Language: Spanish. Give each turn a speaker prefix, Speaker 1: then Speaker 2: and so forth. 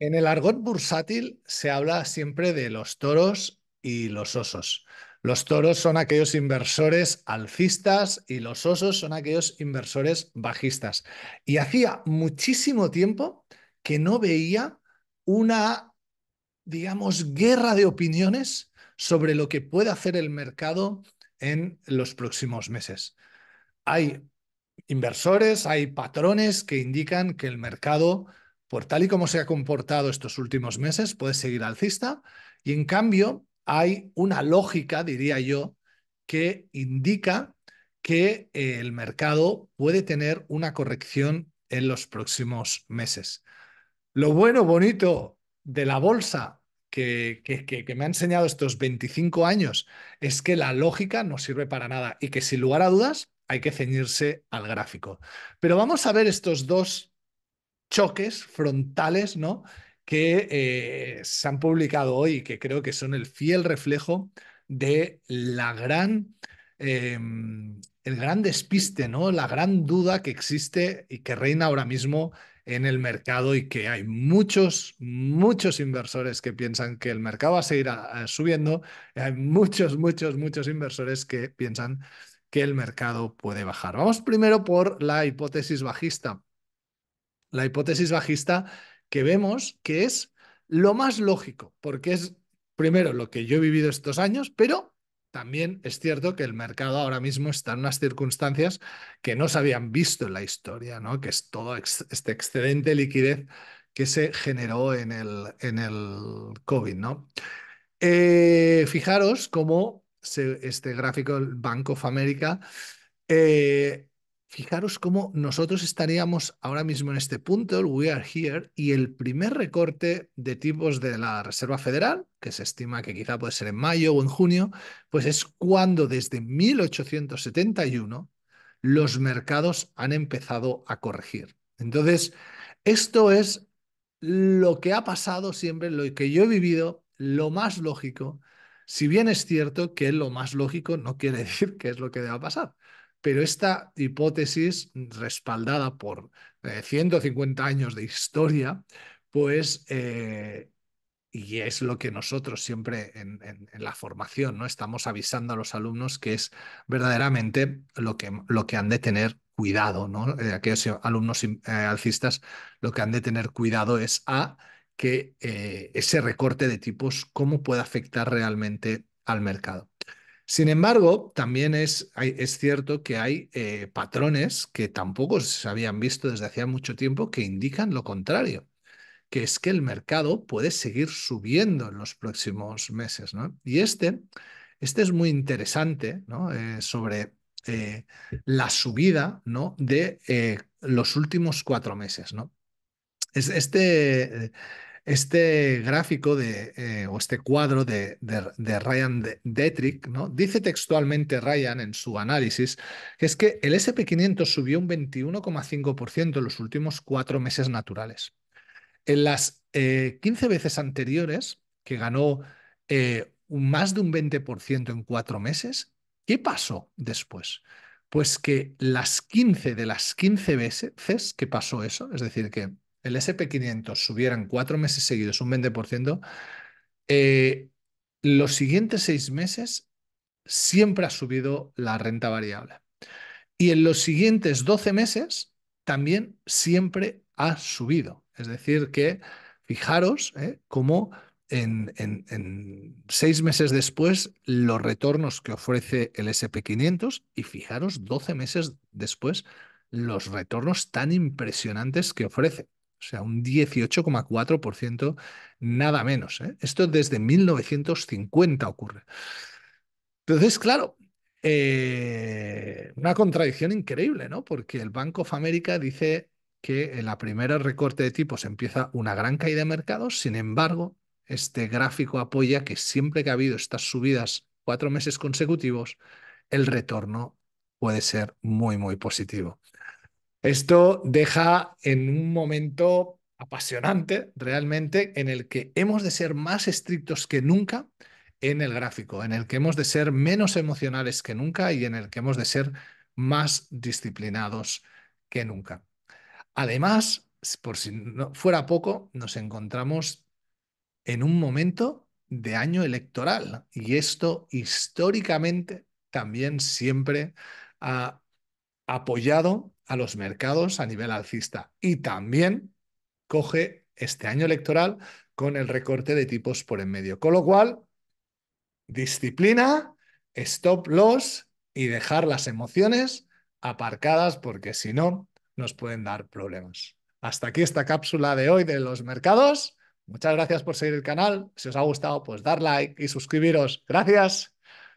Speaker 1: En el argot bursátil se habla siempre de los toros y los osos. Los toros son aquellos inversores alcistas y los osos son aquellos inversores bajistas. Y hacía muchísimo tiempo que no veía una, digamos, guerra de opiniones sobre lo que puede hacer el mercado en los próximos meses. Hay inversores, hay patrones que indican que el mercado por tal y como se ha comportado estos últimos meses, puede seguir alcista. Y en cambio, hay una lógica, diría yo, que indica que eh, el mercado puede tener una corrección en los próximos meses. Lo bueno, bonito de la bolsa que, me ha enseñado estos 25 años es que la lógica no sirve para nada y que sin lugar a dudas hay que ceñirse al gráfico. Pero vamos a ver estos dos choques frontales, ¿no? que eh, se han publicado hoy y que creo que son el fiel reflejo de la gran, em, el gran despiste, ¿no? la gran duda que existe y que reina ahora mismo en el mercado y que hay muchos, muchos inversores que piensan que el mercado va a seguir ah, ah, subiendo, hay muchos, muchos, muchos inversores que piensan que el mercado puede bajar. Vamos primero por la hipótesis bajista, la hipótesis bajista que vemos que es lo más lógico, porque es primero lo que yo he vivido estos años, pero también es cierto que el mercado ahora mismo está en unas circunstancias que no se habían visto en la historia, ¿no? que es todo este excedente liquidez que se generó en el, en el COVID. ¿no? Eh, fijaros cómo se, este gráfico del Bank of America eh, Fijaros cómo nosotros estaríamos ahora mismo en este punto, We Are Here, y el primer recorte de tipos de la Reserva Federal, que se estima que quizá puede ser en mayo o en junio, pues es cuando desde 1871 los mercados han empezado a corregir. Entonces, esto es lo que ha pasado siempre, lo que yo he vivido, lo más lógico, si bien es cierto que lo más lógico no quiere decir que es lo que deba pasar. Pero esta hipótesis, respaldada por 150 eh, años de historia, pues, eh, y es lo que nosotros siempre en, la formación ¿no? estamos avisando a los alumnos que es verdaderamente lo que, lo que han de tener cuidado, ¿no? Eh, aquellos alumnos alcistas lo que han de tener cuidado es a que ese recorte de tipos, cómo puede afectar realmente al mercado. Sin embargo, también es, es cierto que hay eh, patrones que tampoco se habían visto desde hacía mucho tiempo que indican lo contrario, que es que el mercado puede seguir subiendo en los próximos meses. ¿no? Y este, este es muy interesante ¿no? Eh, sobre eh, la subida ¿no? de los últimos cuatro meses. ¿no? Es, este este gráfico de, eh, o este cuadro de, de, Ryan Detrick, ¿no? dice textualmente Ryan en su análisis que es que el SP500 subió un 21,5% en los últimos cuatro meses naturales. En las 15 eh, veces anteriores, que ganó eh, más de un 20% en cuatro meses, ¿qué pasó después? Pues que las 15 de las 15 veces que pasó eso, es decir, que el SP500 subiera en cuatro meses seguidos un 20%, eh, los siguientes seis meses siempre ha subido la renta variable. Y en los siguientes 12 meses también siempre ha subido. Es decir, que fijaros eh, cómo en, en, seis meses después los retornos que ofrece el SP500 y fijaros 12 meses después los retornos tan impresionantes que ofrece. O sea, un 18,4%, nada menos. ¿eh? Esto desde 1950 ocurre. Entonces, claro, eh, una contradicción increíble, ¿no? Porque el Bank of America dice que en la primera recorte de tipos empieza una gran caída de mercados, sin embargo, este gráfico apoya que siempre que ha habido estas subidas cuatro meses consecutivos, el retorno puede ser muy, muy positivo. Esto deja en un momento apasionante realmente en el que hemos de ser más estrictos que nunca en el gráfico, en el que hemos de ser menos emocionales que nunca y en el que hemos de ser más disciplinados que nunca. Además, por si no fuera poco, nos encontramos en un momento de año electoral y esto históricamente también siempre ha apoyado a los mercados a nivel alcista y también coge este año electoral con el recorte de tipos por en medio. Con lo cual, disciplina, stop loss y dejar las emociones aparcadas porque si no nos pueden dar problemas. Hasta aquí esta cápsula de hoy de los mercados. Muchas gracias por seguir el canal. Si os ha gustado, pues dar like y suscribiros. Gracias.